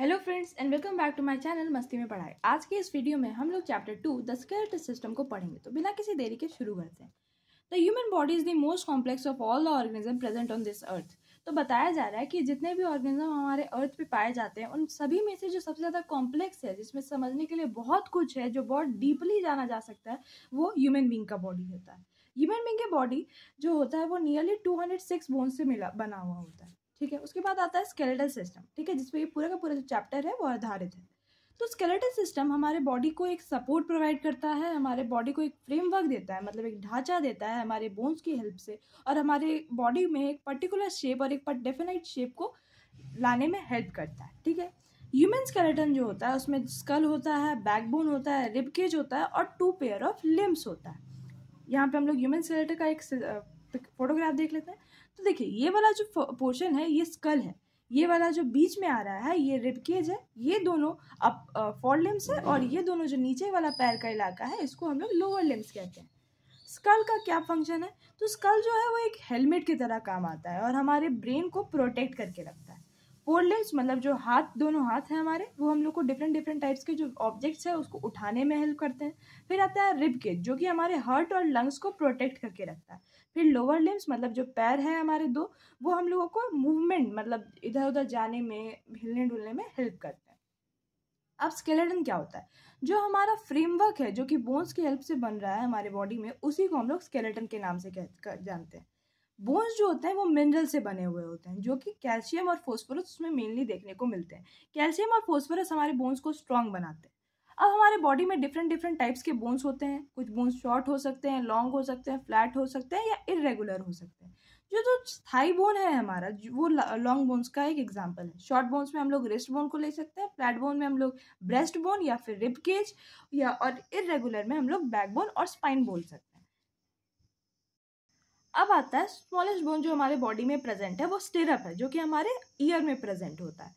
hello friends and welcome back to my channel मस्ती में पढ़ाई आज के इस वीडियो में हम लोग chapter two the skeletal system को पढ़ेंगे तो बिना किसी देरी के शुरू करते हैं the human body is the most complex of all the organism present on this earth तो बताया जा रहा है कि जितने भी ऑर्गेनिज्म हमारे अर्थ पे पाए जाते हैं उन सभी में से जो सबसे ज़्यादा कॉम्प्लेक्स है जिसमें समझने के लिए बहुत कुछ है जो बहुत डीपली जाना जा सकता है वो ह्यूमन बींग का बॉडी होता है ह्यूमन बींग के बॉडी जो होता है वो nearly two hundred six bone से मिला बना हुआ होता है ठीक है उसके बाद आता है स्केलेटल सिस्टम ठीक है जिसपे ये पूरा का पूरा जो चैप्टर है वो आधारित है तो स्केलेटल सिस्टम हमारे बॉडी को एक सपोर्ट प्रोवाइड करता है हमारे बॉडी को एक फ्रेमवर्क देता है मतलब एक ढांचा देता है हमारे बोन्स की हेल्प से और हमारे बॉडी में एक पर्टिकुलर शेप और एक डेफिनेट शेप को लाने में हेल्प करता है ठीक है ह्यूमन स्केलेटन जो होता है उसमें स्कल होता है बैकबोन होता है रिबकेज होता है और टू पेयर ऑफ लिम्स होता है यहाँ पे हम लोग ह्यूमन स्केलेटन का एक फोटोग्राफ देख लेते हैं तो देखिए ये वाला जो पोर्शन है ये स्कल है ये वाला जो बीच में आ रहा है ये रिबकेज है ये दोनों अप फोर लिम्स है और ये दोनों जो नीचे वाला पैर का इलाका है इसको हम लोग लोअर लिम्स कहते हैं स्कल का क्या फंक्शन है तो स्कल जो है वो एक हेलमेट की तरह काम आता है और हमारे ब्रेन को प्रोटेक्ट करके रखता है फोर लिम्स मतलब जो हाथ दोनों हाथ हैं हमारे वो हम लोग को डिफरेंट डिफरेंट टाइप्स के जो ऑब्जेक्ट्स है उसको उठाने में हेल्प करते हैं फिर आता है रिबकेज जो कि हमारे हार्ट और लंग्स को प्रोटेक्ट करके रखता है फिर लोअर लिम्स मतलब जो पैर हैं हमारे दो वो हम लोगों को मूवमेंट मतलब इधर उधर जाने में हिलने डुलने में हेल्प करते हैं अब स्केलेटन क्या होता है जो हमारा फ्रेमवर्क है जो कि बोन्स की हेल्प से बन रहा है हमारे बॉडी में उसी को हम लोग स्केलेटन के नाम से कह जानते हैं बोन्स जो होते हैं वो मिनरल से बने हुए होते हैं जो कि कैल्शियम और फोस्फोरस उसमें मेनली देखने को मिलते हैं कैल्शियम और फोस्फोरस हमारे बोन्स को स्ट्रांग बनाते हैं अब हमारे बॉडी में डिफरेंट डिफरेंट टाइप्स के बोन्स होते हैं कुछ बोन्स शॉर्ट हो सकते हैं लॉन्ग हो सकते हैं फ्लैट हो सकते हैं या इरेगुलर हो सकते हैं जो जो थाई बोन है हमारा वो लॉन्ग बोन्स का एक एग्जाम्पल है शॉर्ट बोन्स में हम लोग रिस्ट बोन को ले सकते हैं फ्लैट बोन में हम लोग ब्रेस्ट बोन या फिर रिब केज या और इरेगुलर में हम लोग बैक बोन और स्पाइन बोल सकते हैं अब आता है स्मॉलेस्ट बोन जो हमारे बॉडी में प्रेजेंट है वो स्टिरअप है जो कि हमारे ईयर में प्रेजेंट होता है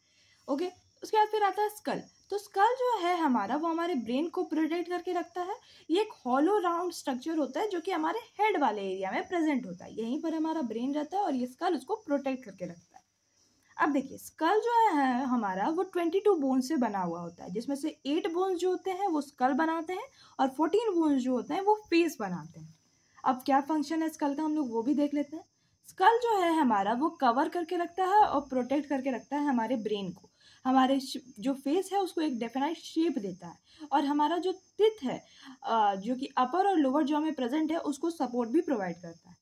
ओके उसके बाद फिर आता है स्कल तो स्कल जो है हमारा वो हमारे ब्रेन को प्रोटेक्ट करके रखता है ये एक हॉलो राउंड स्ट्रक्चर होता है जो कि हमारे हेड वाले एरिया में प्रेजेंट होता है यहीं पर हमारा ब्रेन रहता है और ये स्कल उसको प्रोटेक्ट करके रखता है अब देखिए स्कल जो है हमारा वो ट्वेंटी टू बोन से बना हुआ होता है जिसमें से एट बोन्स जो होते हैं वो स्कल बनाते हैं और फोर्टीन बोन्स जो होते हैं वो फेस बनाते हैं अब क्या फंक्शन है स्कल का हम लोग वो भी देख लेते हैं स्कल जो है हमारा वो कवर करके रखता है और प्रोटेक्ट करके रखता है हमारे ब्रेन को हमारे जो फेस है उसको एक डेफिनाइट शेप देता है और हमारा जो तिथ है जो कि अपर और लोअर जॉ में प्रेजेंट है उसको सपोर्ट भी प्रोवाइड करता है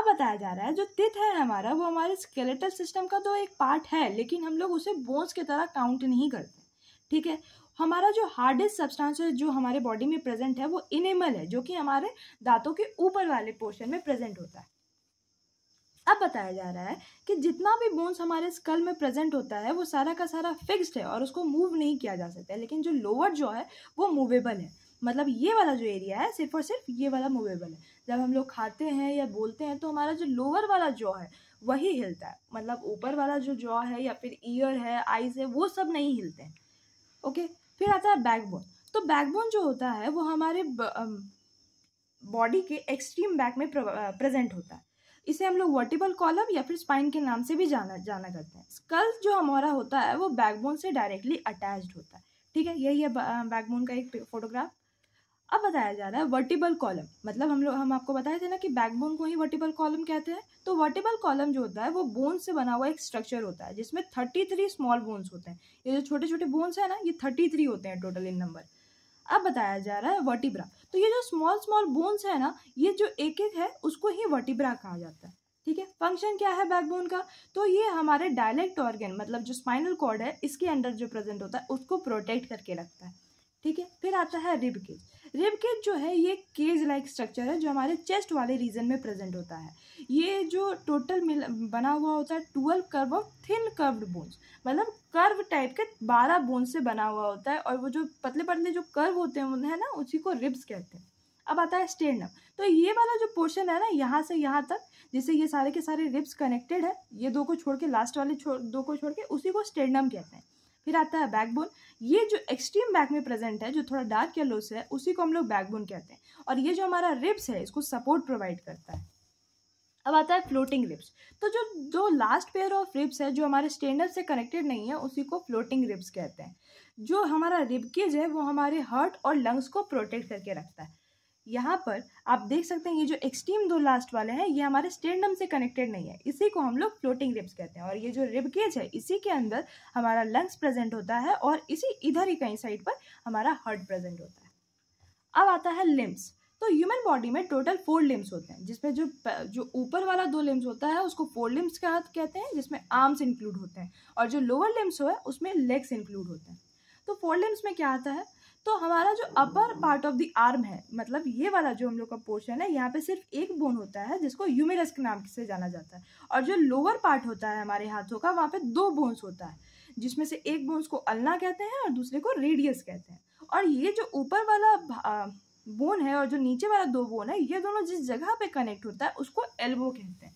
अब बताया जा रहा है जो तिथ है हमारा वो हमारे स्केलेटल सिस्टम का तो एक पार्ट है लेकिन हम लोग उसे बोन्स की तरह काउंट नहीं करते ठीक है हमारा जो हार्डेस्ट सब्सटेंस जो हमारे बॉडी में प्रेजेंट है वो इनेमल है जो कि हमारे दांतों के ऊपर वाले पोर्शन में प्रेजेंट होता है अब बताया जा रहा है कि जितना भी बोन्स हमारे स्कल में प्रेजेंट होता है वो सारा का सारा फिक्स्ड है और उसको मूव नहीं किया जा सकता है लेकिन जो लोअर जो है वो मूवेबल है मतलब ये वाला जो एरिया है सिर्फ और सिर्फ ये वाला मूवेबल है जब हम लोग खाते हैं या बोलते हैं तो हमारा जो लोअर वाला जॉ है वही हिलता है मतलब ऊपर वाला जो जॉ है या फिर ईयर है आइज है वो सब नहीं हिलते हैं ओके फिर आता है बैकबोन तो बैकबोन जो होता है वो हमारे बॉडी के एक्सट्रीम बैक में प्रेजेंट होता है इसे हम लोग वर्टिबल कॉलम या फिर स्पाइन के नाम से भी जाना जाना करते हैं स्कल जो हमारा होता है वो बैकबोन से डायरेक्टली अटैच्ड होता है ठीक है यही है बैकबोन का एक फोटोग्राफ अब बताया जा रहा है वर्टिबल कॉलम मतलब हम लोग हम आपको बताए थे ना कि बैकबोन को ही वर्टिबल कॉलम कहते हैं तो वर्टिबल कॉलम जो होता है वो बोन से बना हुआ एक स्ट्रक्चर होता है जिसमें थर्टी थ्री स्मॉल बोन्स होते हैं ये जो छोटे छोटे बोन्स हैं ना ये थर्टी थ्री होते हैं टोटल इन नंबर अब बताया जा रहा है वर्टिब्रा तो ये जो स्मॉल स्मॉल बोन्स है ना ये जो एक एक है उसको ही वर्टिब्रा कहा जाता है ठीक है फंक्शन क्या है बैकबोन का तो ये हमारे डायलेक्ट ऑर्गेन मतलब जो स्पाइनल कॉर्ड है इसके अंडर जो प्रेजेंट होता है उसको प्रोटेक्ट करके रखता है ठीक है फिर आता है रिब केज रेबकेज जो है ये केज लाइक स्ट्रक्चर है जो हमारे चेस्ट वाले रीजन में प्रेजेंट होता है ये जो टोटल बना हुआ होता है twelve curve of thin curved bones मतलब कर्व टाइप के बारह बोन्स से बना हुआ होता है और वो जो पतले पतले जो कर्व होते हैं है ना उसी को रिब्स कहते हैं अब आता है स्टेंड अप तो ये वाला जो पोर्शन है ना यहाँ से यहाँ तक जैसे ये सारे के सारे रिब्स कनेक्टेड है ये दो को छोड़ के लास्ट वाले दो को छोड़ के उसी को स्टेंडम कहते हैं फिर आता है बैकबोन ये जो एक्सट्रीम बैक में प्रेजेंट है जो थोड़ा डार्क येलो से है उसी को हम लोग बैकबोन कहते हैं और ये जो हमारा रिब्स है इसको सपोर्ट प्रोवाइड करता है अब आता है फ्लोटिंग रिब्स तो जो जो लास्ट पेयर ऑफ रिब्स है जो हमारे स्टैंडअप से कनेक्टेड नहीं है उसी को फ्लोटिंग रिब्स कहते हैं जो हमारा रिबकेज है वो हमारे हार्ट और लंग्स को प्रोटेक्ट करके रखता है यहाँ पर आप देख सकते हैं ये जो एक्सट्रीम दो लास्ट वाले हैं ये हमारे स्टेंडम से कनेक्टेड नहीं है इसी को हम लोग फ्लोटिंग रिब्स कहते हैं और ये जो रिब केज है इसी के अंदर हमारा लंग्स प्रेजेंट होता है और इसी इधर ही कहीं साइड पर हमारा हार्ट प्रेजेंट होता है अब आता है लिम्स तो ह्यूमन बॉडी में टोटल फोर लिम्स होते हैं जिसमें जो जो ऊपर वाला दो लिम्स होता है उसको फोर लिम्स कहते हैं जिसमें आर्म्स इंक्लूड होते हैं और जो लोअर लिम्स हो है उसमें लेग्स इंक्लूड होते हैं तो फोर लिम्स में क्या आता है तो हमारा जो upper part of the arm है मतलब ये वाला जो हम लोग का पोर्शन है यहाँ पे सिर्फ एक बोन होता है जिसको यूमेरस के नाम से जाना जाता है और जो लोअर पार्ट होता है हमारे हाथों का वहाँ पे दो बोन्स होता है जिसमें से एक बोन्स को अल्ना कहते हैं और दूसरे को रेडियस कहते हैं और ये जो ऊपर वाला बोन है और जो नीचे वाला दो बोन है ये दोनों जिस जगह पे कनेक्ट होता है उसको एल्बो कहते हैं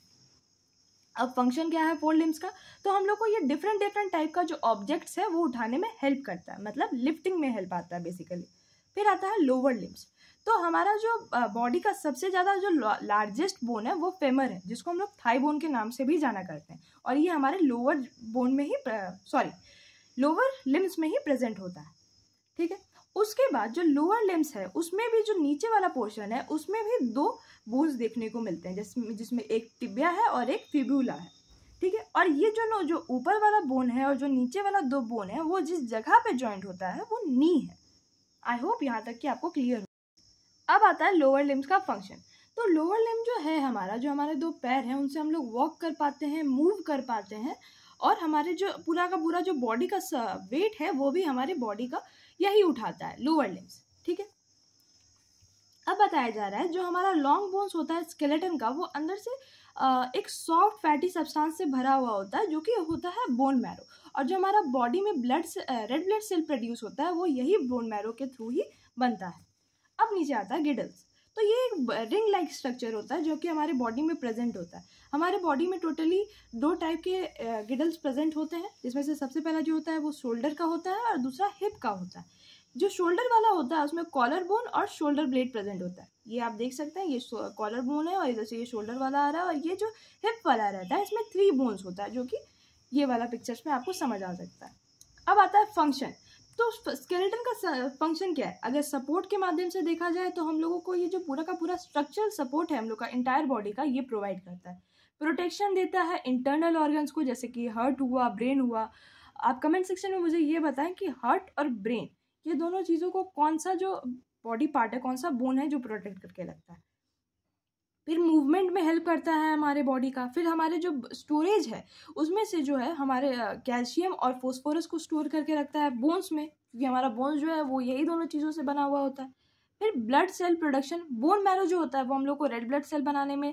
अब फंक्शन क्या है फोर लिम्स का तो हम लोग को ये डिफरेंट डिफरेंट टाइप का जो ऑब्जेक्ट्स है वो उठाने में हेल्प करता है मतलब लिफ्टिंग में हेल्प आता है बेसिकली फिर आता है लोअर लिम्स तो हमारा जो बॉडी का सबसे ज़्यादा जो लार्जेस्ट बोन है वो फेमर है जिसको हम लोग थाई बोन के नाम से भी जाना करते हैं और ये हमारे लोअर बोन में ही सॉरी लोअर लिम्स में ही प्रेजेंट होता है ठीक है उसके बाद जो लोअर लिम्स है उसमें भी जो नीचे वाला पोर्शन है उसमें भी दो बोन्स देखने को मिलते हैं जिसमें जिसमें एक टिबिया है और एक फिब्यूला है ठीक है और ये जो जो ऊपर वाला बोन है और जो नीचे वाला दो बोन है वो जिस जगह पे जॉइंट होता है वो नी है आई होप यहाँ तक कि आपको क्लियर हो अब आता है लोअर लिम्स का फंक्शन तो लोअर लिम्स जो है हमारा जो हमारे दो पैर हैं उनसे हम लोग वॉक कर पाते हैं मूव कर पाते हैं और हमारे जो पूरा का पूरा जो बॉडी का वेट है वो भी हमारे बॉडी का यही उठाता है लोअर लिम्स ठीक है अब बताया जा रहा है जो हमारा लॉन्ग बोन्स होता है स्केलेटन का वो अंदर से एक सॉफ्ट फैटी सब्सटेंस से भरा हुआ होता है जो कि होता है बोन मैरो और जो हमारा बॉडी में blood red blood cell produce होता है वो यही बोन मैरो के थ्रू ही बनता है अब नीचे आता है गिडल्स तो ये एक रिंग लाइक स्ट्रक्चर होता है जो कि हमारे बॉडी में प्रेजेंट होता है हमारे बॉडी में टोटली दो टाइप के गिडल्स प्रेजेंट होते हैं जिसमें से सबसे पहला जो होता है वो शोल्डर का होता है और दूसरा हिप का होता है जो शोल्डर वाला होता है उसमें कॉलर बोन और शोल्डर ब्लेड प्रेजेंट होता है ये आप देख सकते हैं ये कॉलर बोन है और इधर से ये शोल्डर वाला आ रहा है और ये जो हिप वाला रहता है इसमें थ्री बोन्स होता है जो कि ये वाला पिक्चर्स में आपको समझ आ सकता है अब आता है फंक्शन तो स्केलेटन का फंक्शन क्या है अगर सपोर्ट के माध्यम से देखा जाए तो हम लोगों को ये जो पूरा का पूरा स्ट्रक्चरल सपोर्ट है हम लोग का इंटायर बॉडी का ये प्रोवाइड करता है प्रोटेक्शन देता है इंटरनल ऑर्गन्स को जैसे कि हर्ट हुआ ब्रेन हुआ आप कमेंट सेक्शन में मुझे ये बताएं कि हर्ट और ब्रेन ये दोनों चीज़ों को कौन सा जो बॉडी पार्ट है कौन सा बोन है जो प्रोटेक्ट करके लगता है फिर मूवमेंट में हेल्प करता है हमारे बॉडी का फिर हमारे जो स्टोरेज है उसमें से जो है हमारे कैल्शियम और फोस्फोरस को स्टोर करके रखता है बोन्स में क्योंकि हमारा बोन्स जो है वो यही दोनों चीज़ों से बना हुआ होता है फिर blood cell production bone marrow जो होता है वो हम लोग को रेड ब्लड सेल बनाने में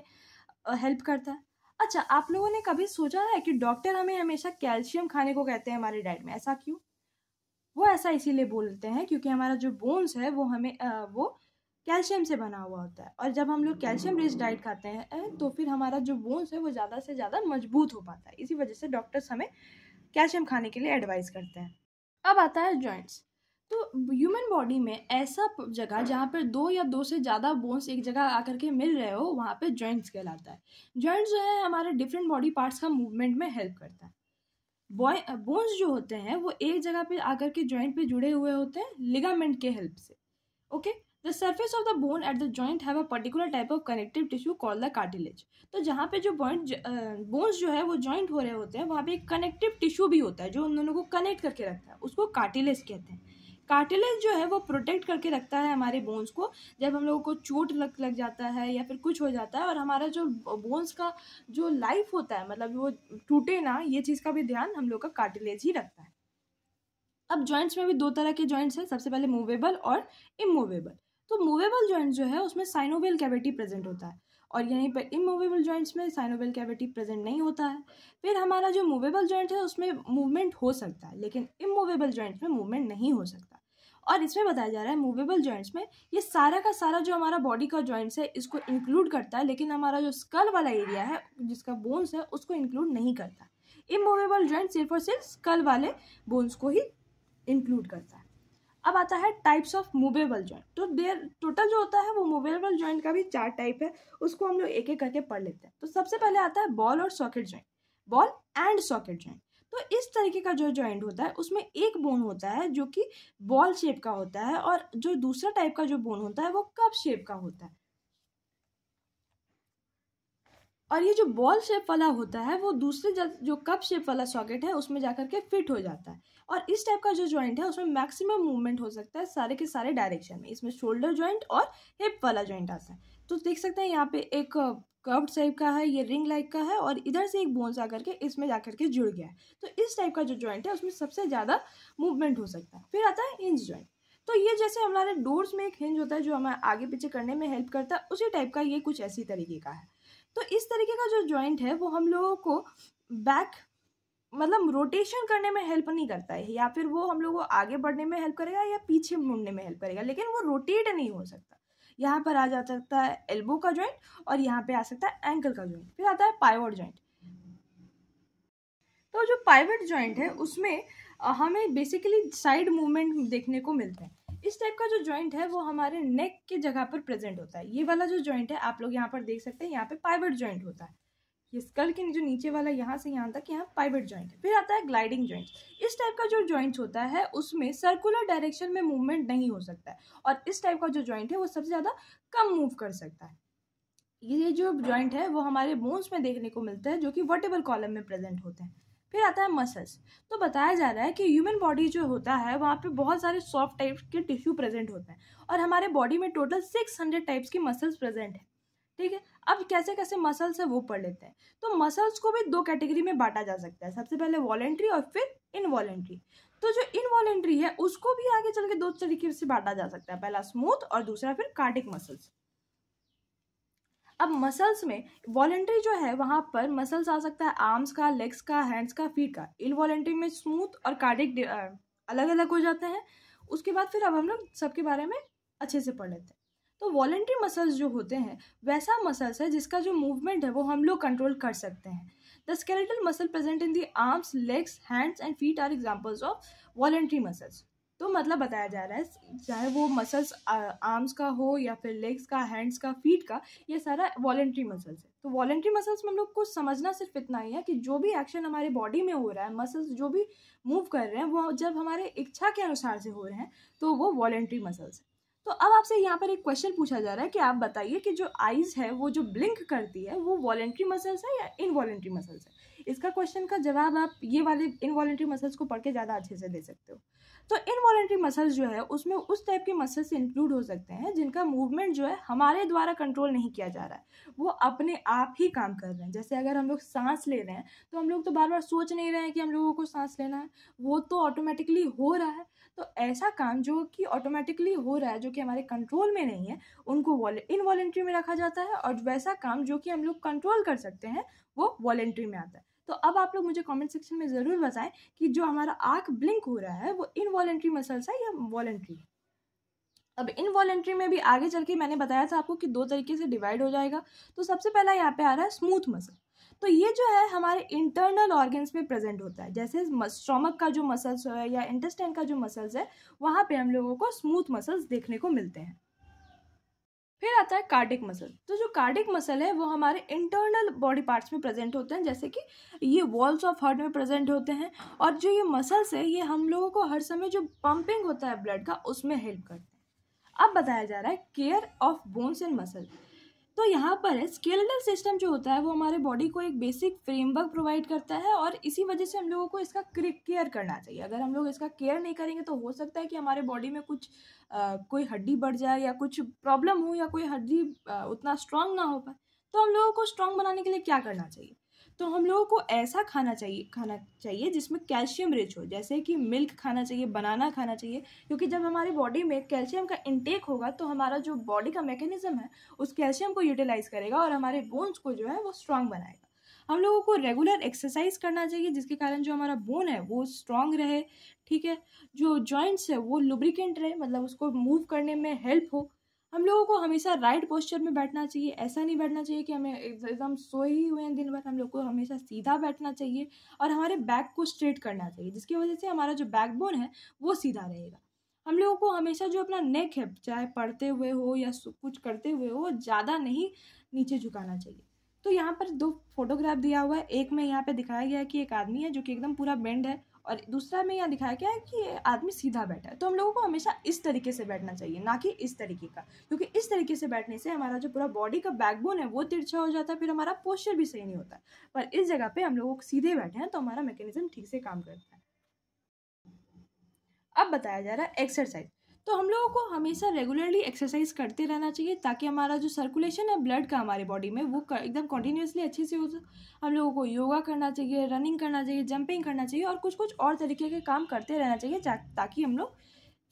हेल्प करता है अच्छा आप लोगों ने कभी सोचा है कि डॉक्टर हमें हमेशा कैल्शियम खाने को कहते हैं हमारे डाइट में ऐसा क्यों वो ऐसा इसीलिए बोलते हैं क्योंकि हमारा जो बोन्स है वो हमें आ, वो कैल्शियम से बना हुआ होता है और जब हम लोग कैल्शियम रिच डाइट खाते हैं तो फिर हमारा जो बोन्स है वो ज़्यादा से ज़्यादा मजबूत हो पाता है इसी वजह से डॉक्टर्स हमें कैल्शियम खाने के लिए एडवाइस करते हैं अब आता है जॉइंट्स तो ह्यूमन बॉडी में ऐसा जगह जहाँ पर दो या दो से ज़्यादा बोन्स एक जगह आकर के मिल रहे हो वहाँ पे जॉइंट्स कहलाता है जॉइंट्स जो है हमारे डिफरेंट बॉडी पार्ट्स का मूवमेंट में हेल्प करता है बॉय बोन्स uh, जो होते हैं वो एक जगह पे आकर के जॉइंट पे जुड़े हुए होते हैं लिगामेंट के हेल्प से okay the surface of the bone at the joint have a particular type of connective tissue call the cartilage तो जहाँ पे जो बॉइंट बोन्स uh, जो है वो जॉइंट हो रहे होते हैं वहाँ पे एक कनेक्टिव टिश्यू भी होता है जो उन दोनों को कनेक्ट करके रखता है उसको कार्टिलेज कहते हैं कार्टिलेज जो है वो प्रोटेक्ट करके रखता है हमारे बोन्स को जब हम लोगों को चोट लग लग जाता है या फिर कुछ हो जाता है और हमारा जो बोन्स का जो लाइफ होता है मतलब वो टूटे ना ये चीज़ का भी ध्यान हम लोग का कार्टिलेज ही रखता है अब जॉइंट्स में भी दो तरह के जॉइंट्स हैं सबसे पहले मूवेबल और इमूवेबल तो मूवेबल जॉइंट जो है उसमें साइनोवेल कैविटी प्रेजेंट होता है और यहीं पर इमूवेबल जॉइंट्स में साइनोबल कैविटी प्रेजेंट नहीं होता है फिर हमारा जो मूवेबल जॉइंट है उसमें मूवमेंट हो सकता है लेकिन इमूवेबल जॉइंट्स में मूवमेंट नहीं हो सकता और इसमें बताया जा रहा है मूवेबल जॉइंट्स में ये सारा का सारा जो हमारा बॉडी का जॉइंट्स है इसको इंक्लूड करता है लेकिन हमारा जो स्कल वाला एरिया है जिसका बोन्स है उसको इंक्लूड नहीं करता इमूवेबल जॉइंट सिर्फ और सिर्फ स्कल वाले बोन्स को ही इंक्लूड करता है अब आता है टाइप्स ऑफ मूवेबल जॉइंट तो देर टोटल जो होता है वो मूवेबल जॉइंट का भी चार टाइप है उसको हम लोग एक एक करके पढ़ लेते हैं तो सबसे पहले आता है बॉल और socket joint ball and socket joint तो इस तरीके का जो जॉइंट होता है उसमें एक बोन होता है जो कि बॉल शेप का होता है और जो दूसरा टाइप का जो बोन होता है वो कप शेप का होता है और ये जो बॉल शेप वाला होता है वो दूसरे जो कप शेप वाला सॉकेट है उसमें जा करके फिट हो जाता है और इस टाइप का जो जॉइंट है उसमें मैक्सिमम मूवमेंट हो सकता है सारे के सारे डायरेक्शन में इसमें शोल्डर जॉइंट और हिप वाला जॉइंट आता है तो देख सकते हैं यहाँ पे एक कर्व्ड uh, टाइप का है ये रिंग लाइक का है और इधर से एक बोन्स आकर के इसमें जा करके जुड़ गया है तो इस टाइप का जो जॉइंट है उसमें सबसे ज़्यादा मूवमेंट हो सकता है फिर आता है हिंज जॉइंट तो ये जैसे हमारे डोर्स में एक हिंज होता है जो हमें आगे पीछे करने में हेल्प करता है उसी टाइप का ये कुछ ऐसी तरीके का है तो इस तरीके का जो ज्वाइंट है वो हम लोगों को बैक मतलब रोटेशन करने में हेल्प नहीं करता है या फिर वो हम लोग को आगे बढ़ने में हेल्प करेगा या पीछे मुड़ने में हेल्प करेगा लेकिन वो रोटेट नहीं हो सकता यहाँ पर आ जा सकता है एल्बो का जॉइंट और यहाँ पे आ सकता है एंकल का जॉइंट फिर आता है पाइवट जॉइंट तो जो पाइवट जॉइंट है उसमें हमें बेसिकली साइड मूवमेंट देखने को मिलते हैं इस टाइप का जो ज्वाइंट है वो हमारे नेक के जगह पर प्रेजेंट होता है ये वाला जो ज्वाइंट है आप लोग यहाँ पर देख सकते हैं यहाँ पे पाइवेट जॉइंट होता है ये स्कल के जो नीचे वाला यहाँ से यहाँ तक यहाँ पाइवेट ज्वाइंट है फिर आता है ग्लाइडिंग ज्वाइंट इस टाइप का जो ज्वाइंट होता है उसमें सर्कुलर डायरेक्शन में मूवमेंट नहीं हो सकता है और इस टाइप का जो ज्वाइंट है वो सबसे ज़्यादा कम मूव कर सकता है ये जो ज्वाइंट है वो हमारे बोन्स में देखने को मिलता है जो कि वर्टेबल कॉलम में प्रेजेंट होते हैं फिर आता है मसल्स तो बताया जा रहा है कि ह्यूमन बॉडी जो होता है वहाँ पे बहुत सारे सॉफ्ट टाइप्स के टिश्यू प्रेजेंट होते हैं और हमारे बॉडी में टोटल सिक्स हंड्रेड टाइप्स की मसल्स प्रेजेंट है ठीक है अब कैसे कैसे मसल्स है वो पढ़ लेते हैं तो मसल्स को भी दो कैटेगरी में बांटा जा सकता है सबसे पहले वॉलेंट्री और फिर इनवॉलेंट्री तो जो इनवॉलेंट्री है उसको भी आगे चल के दो तरीके से बांटा जा सकता है पहला स्मूथ और दूसरा फिर कार्डिक मसल्स अब मसल्स में वॉलेंट्री जो है वहाँ पर मसल्स आ सकता है आर्म्स का लेग्स का हैंड्स का फीट का इन वॉलेंट्री में स्मूथ और कार्डिक अलग अलग हो जाते हैं उसके बाद फिर अब हम लोग सबके बारे में अच्छे से पढ़ लेते हैं तो वॉलेंट्री मसल्स जो होते हैं वैसा मसल्स है जिसका जो मूवमेंट है वो हम लोग कंट्रोल कर सकते हैं the skeletal muscle present in the arms legs hands and feet are examples of voluntary muscles तो मतलब बताया जा रहा है चाहे वो मसल्स आर्म्स का हो या फिर लेग्स का हैंड्स का फीट का ये सारा वॉलेंट्री मसल्स है तो वॉलेंट्री मसल्स में हम लोग को समझना सिर्फ इतना ही है कि जो भी एक्शन हमारे बॉडी में हो रहा है मसल्स जो भी मूव कर रहे हैं वो जब हमारे इच्छा के अनुसार से हो रहे हैं तो वो वॉलेंट्री मसल्स है तो अब आपसे यहाँ पर एक क्वेश्चन पूछा जा रहा है कि आप बताइए कि जो आइज़ है वो जो ब्लिंक करती है वो वॉलेंट्री मसल्स है या इनवॉलेंट्री मसल्स है इसका क्वेश्चन का जवाब आप ये वाले इनवॉलेंट्री मसल्स को पढ़ के ज़्यादा अच्छे से दे सकते हो तो इनवॉलेंट्री मसल्स जो है उसमें उस टाइप के मसल्स इंक्लूड हो सकते हैं जिनका मूवमेंट जो है हमारे द्वारा कंट्रोल नहीं किया जा रहा है वो अपने आप ही काम कर रहे हैं जैसे अगर हम लोग सांस ले रहे हैं तो हम लोग तो बार बार सोच नहीं रहे हैं कि हम लोगों को सांस लेना है वो तो ऑटोमेटिकली हो रहा है तो ऐसा काम जो कि ऑटोमेटिकली हो रहा है जो कि हमारे कंट्रोल में नहीं है उनको इनवॉलेंट्री में रखा जाता है और वैसा काम जो कि हम लोग कंट्रोल कर सकते हैं वो वॉलेंट्री में आता है तो अब आप लोग मुझे कमेंट सेक्शन में ज़रूर बताएं कि जो हमारा आँख ब्लिंक हो रहा है वो इनवॉलेंट्री मसल्स है या वॉलेंट्री है अब इन वॉलेंट्री में भी आगे चल के मैंने बताया था आपको कि दो तरीके से डिवाइड हो जाएगा तो सबसे पहला यहाँ पे आ रहा है स्मूथ मसल तो ये जो है हमारे इंटरनल ऑर्गन्स में प्रेजेंट होता है जैसे स्टोमक का जो मसल्स है या इंटेस्टाइन का जो मसल्स है वहाँ पे हम लोगों को स्मूथ मसल्स देखने को मिलते हैं फिर आता है कार्डिक मसल तो जो कार्डिक मसल है वो हमारे इंटरनल बॉडी पार्ट्स में प्रेजेंट होते हैं जैसे कि ये वॉल्स ऑफ हार्ट में प्रेजेंट होते हैं और जो ये मसल्स है ये हम लोगों को हर समय जो पंपिंग होता है ब्लड का उसमें हेल्प करते हैं अब बताया जा रहा है care of bones and muscle तो यहाँ पर है स्केलेटल सिस्टम जो होता है वो हमारे बॉडी को एक बेसिक फ्रेमवर्क प्रोवाइड करता है और इसी वजह से हम लोगों को इसका केयर करना चाहिए अगर हम लोग इसका केयर नहीं करेंगे तो हो सकता है कि हमारे बॉडी में कुछ आ, कोई हड्डी बढ़ जाए या कुछ प्रॉब्लम हो या कोई हड्डी उतना स्ट्रांग ना हो पाए तो हम लोगों को स्ट्रांग बनाने के लिए क्या करना चाहिए तो हम लोगों को ऐसा खाना चाहिए खाना चाहिए जिसमें कैल्शियम रिच हो जैसे कि मिल्क खाना चाहिए बनाना खाना चाहिए क्योंकि जब हमारी बॉडी में कैल्शियम का इंटेक होगा तो हमारा जो बॉडी का मैकेनिज्म है उस कैल्शियम को यूटिलाइज करेगा और हमारे बोन्स को जो है वो स्ट्रांग बनाएगा हम लोगों को रेगुलर एक्सरसाइज करना चाहिए जिसके कारण जो हमारा बोन है वो स्ट्रांग रहे ठीक है जो जॉइंट्स है वो लुब्रिकेंट रहे मतलब उसको मूव करने में हेल्प हो हम लोगों को हमेशा राइट पोस्चर में बैठना चाहिए ऐसा नहीं बैठना चाहिए कि हमें एकदम सोए ही हुए हैं दिन भर हम लोग को हमेशा सीधा बैठना चाहिए और हमारे बैक को स्ट्रेट करना चाहिए जिसकी वजह से हमारा जो बैकबोन है वो सीधा रहेगा हम लोगों को हमेशा जो अपना नेक है चाहे पढ़ते हुए हो या कुछ करते हुए हो ज़्यादा नहीं नीचे झुकाना चाहिए तो यहाँ पर दो फोटोग्राफ दिया हुआ है एक में यहाँ पे दिखाया गया है कि एक आदमी है जो कि एकदम पूरा बेंड है और दूसरा में यहाँ दिखाया गया है कि आदमी सीधा बैठा है तो हम लोगों को हमेशा इस तरीके से बैठना चाहिए ना कि इस तरीके का क्योंकि इस तरीके से बैठने से हमारा जो पूरा बॉडी का बैकबोन है वो तिरछा हो जाता है फिर हमारा पोस्चर भी सही नहीं होता पर इस जगह पर हम लोग सीधे बैठे हैं तो हमारा मैकेनिज्म ठीक से काम करता है अब बताया जा रहा है एक्सरसाइज तो हम लोगों को हमेशा रेगुलरली एक्सरसाइज करते रहना चाहिए ताकि हमारा जो सर्कुलेशन है ब्लड का हमारे बॉडी में वो एकदम कंटिन्यूसली अच्छे से हो हम लोगों को योगा करना चाहिए रनिंग करना चाहिए जंपिंग करना चाहिए और कुछ कुछ और तरीके के काम करते रहना चाहिए ताकि हम लोग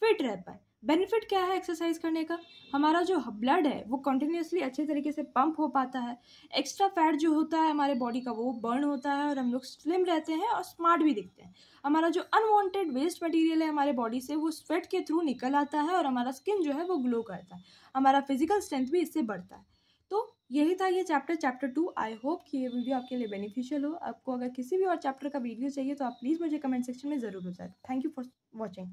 फिट रह पाए बेनिफिट क्या है एक्सरसाइज करने का हमारा जो ब्लड है वो कंटिन्यूसली अच्छे तरीके से पंप हो पाता है एक्स्ट्रा फैट जो होता है हमारे बॉडी का वो बर्न होता है और हम लोग स्लिम रहते हैं और स्मार्ट भी दिखते हैं हमारा जो अनवांटेड वेस्ट मटेरियल है हमारे बॉडी से वो स्वेट के थ्रू निकल आता है और हमारा स्किन जो है वो ग्लो करता है हमारा फिजिकल स्ट्रेंथ भी इससे बढ़ता है तो यही था ये chapter chapter two I hope कि ये वीडियो आपके लिए बेनिफिशियल हो आपको अगर किसी भी और चैप्टर का वीडियो चाहिए तो आप प्लीज़ मुझे कमेंट सेक्शन में ज़रूर बताएं थैंक यू फॉर वॉचिंग